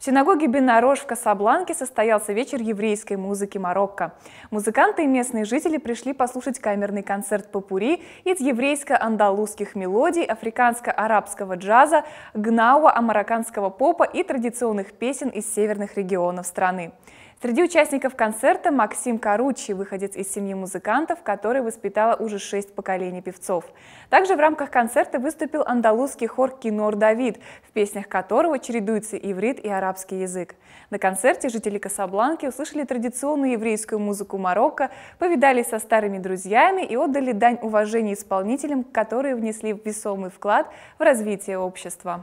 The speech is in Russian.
В синагоге Бенарош в Касабланке состоялся вечер еврейской музыки Марокко. Музыканты и местные жители пришли послушать камерный концерт попури из еврейско-андалузских мелодий, африканско-арабского джаза, гнауа, амарокканского попа и традиционных песен из северных регионов страны. Среди участников концерта Максим Каручи, выходец из семьи музыкантов, который воспитала уже шесть поколений певцов. Также в рамках концерта выступил андалузский хор «Кинор Давид», в песнях которого чередуются иврит и арабский язык. На концерте жители Касабланки услышали традиционную еврейскую музыку Марокко, повидались со старыми друзьями и отдали дань уважения исполнителям, которые внесли весомый вклад в развитие общества.